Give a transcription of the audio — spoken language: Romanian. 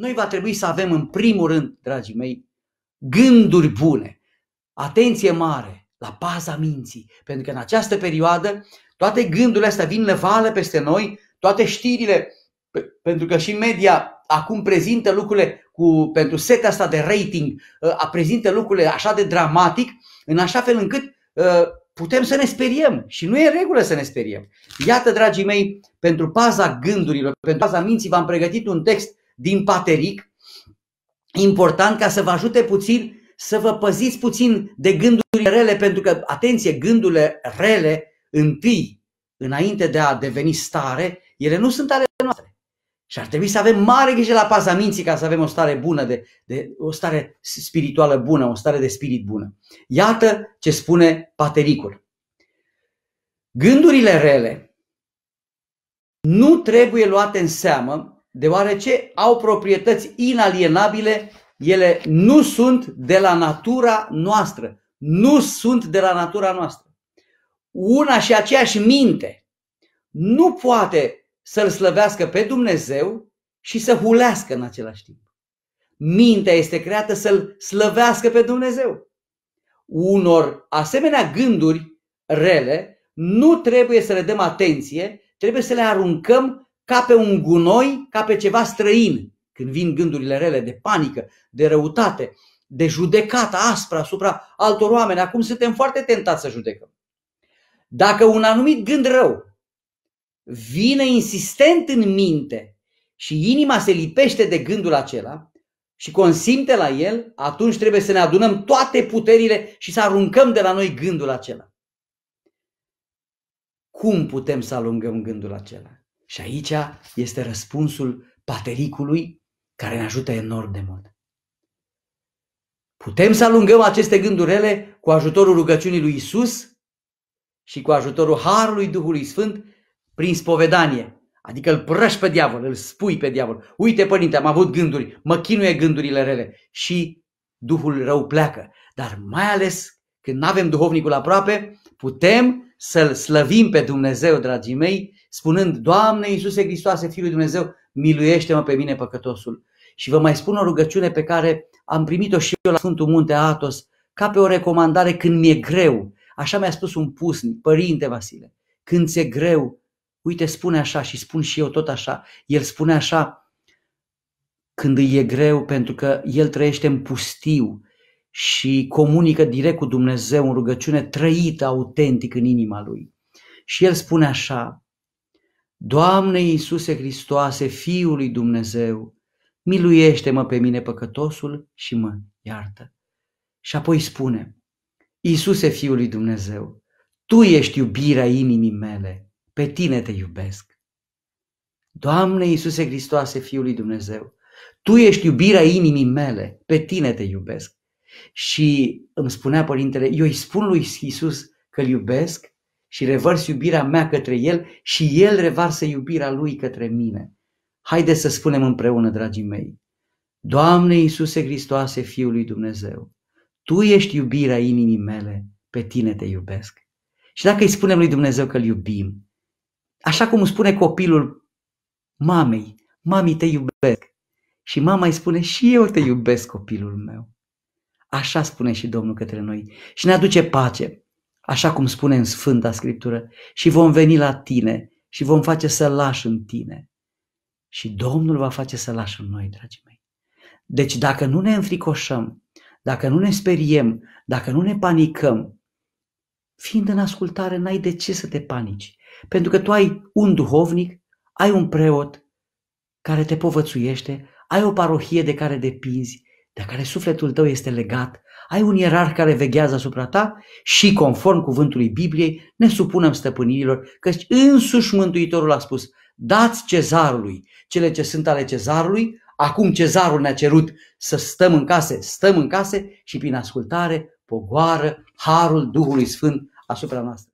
Noi va trebui să avem în primul rând, dragii mei, gânduri bune, atenție mare la paza minții, pentru că în această perioadă toate gândurile astea vin lăvale peste noi, toate știrile, pentru că și media acum prezintă lucrurile cu, pentru setea asta de rating, uh, a prezintă lucrurile așa de dramatic, în așa fel încât uh, putem să ne speriem și nu e în regulă să ne speriem. Iată, dragii mei, pentru paza gândurilor, pentru paza minții, v-am pregătit un text din pateric, important ca să vă ajute puțin să vă păziți puțin de gândurile rele, pentru că, atenție, gândurile rele, întâi, înainte de a deveni stare, ele nu sunt ale noastre. Și ar trebui să avem mare grijă la paza minții ca să avem o stare bună, de, de, o stare spirituală bună, o stare de spirit bună. Iată ce spune Patericul. Gândurile rele nu trebuie luate în seamă deoarece au proprietăți inalienabile, ele nu sunt de la natura noastră. Nu sunt de la natura noastră. Una și aceeași minte nu poate să-L slăvească pe Dumnezeu și să hulească în același timp. Mintea este creată să-L slăvească pe Dumnezeu. Unor asemenea gânduri rele nu trebuie să le dăm atenție, trebuie să le aruncăm ca pe un gunoi, ca pe ceva străin. Când vin gândurile rele de panică, de răutate, de judecată aspră asupra altor oameni, acum suntem foarte tentați să judecăm. Dacă un anumit gând rău vine insistent în minte și inima se lipește de gândul acela și consimte la el, atunci trebuie să ne adunăm toate puterile și să aruncăm de la noi gândul acela. Cum putem să alungăm gândul acela? Și aici este răspunsul patericului care ne ajută enorm de mult. Putem să alungăm aceste gândurile cu ajutorul rugăciunii lui Isus și cu ajutorul Harului Duhului Sfânt prin spovedanie. Adică îl prăși pe diavol, îl spui pe diavol. Uite, părinte, am avut gânduri, mă chinuie gândurile rele și Duhul rău pleacă. Dar mai ales când nu avem duhovnicul aproape, putem să-L slăvim pe Dumnezeu, dragii mei, spunând, Doamne Iisuse Hristoase, Fiul lui Dumnezeu, miluiește-mă pe mine păcătosul. Și vă mai spun o rugăciune pe care am primit-o și eu la Sfântul Munte Atos, ca pe o recomandare când mi-e greu. Așa mi-a spus un pusnic, Părinte Vasile, când ți-e greu, uite, spune așa și spun și eu tot așa. El spune așa, când îi e greu pentru că el trăiește în pustiu, și comunică direct cu Dumnezeu în rugăciune trăită, autentic în inima lui. Și el spune așa, Doamne Iisuse Hristoase, Fiul lui Dumnezeu, miluiește-mă pe mine păcătosul și mă iartă. Și apoi spune, Iisuse Fiul lui Dumnezeu, Tu ești iubirea inimii mele, pe Tine te iubesc. Doamne Iisuse Hristoase, Fiul lui Dumnezeu, Tu ești iubirea inimii mele, pe Tine te iubesc. Și îmi spunea părintele, eu îi spun lui Isus că îl iubesc și revărs iubirea mea către el și el revarsă iubirea lui către mine. Haideți să spunem împreună, dragii mei, Doamne Iisuse Hristoase, Fiul lui Dumnezeu, Tu ești iubirea inimii mele, pe Tine te iubesc. Și dacă îi spunem lui Dumnezeu că îl iubim, așa cum spune copilul mamei, mami te iubesc, și mama îi spune și eu te iubesc copilul meu. Așa spune și Domnul către noi și ne aduce pace, așa cum spune în Sfânta Scriptură, și vom veni la tine și vom face să lași în tine. Și Domnul va face să lași în noi, dragii mei. Deci dacă nu ne înfricoșăm, dacă nu ne speriem, dacă nu ne panicăm, fiind în ascultare, n-ai de ce să te panici. Pentru că tu ai un duhovnic, ai un preot care te povățuiește, ai o parohie de care depinzi, de care sufletul tău este legat, ai un ierarh care veghează asupra ta și, conform cuvântului Bibliei, ne supunem stăpânirilor, căci însuși Mântuitorul a spus, dați cezarului cele ce sunt ale cezarului, acum cezarul ne-a cerut să stăm în case, stăm în case și prin ascultare pogoară harul Duhului Sfânt asupra noastră.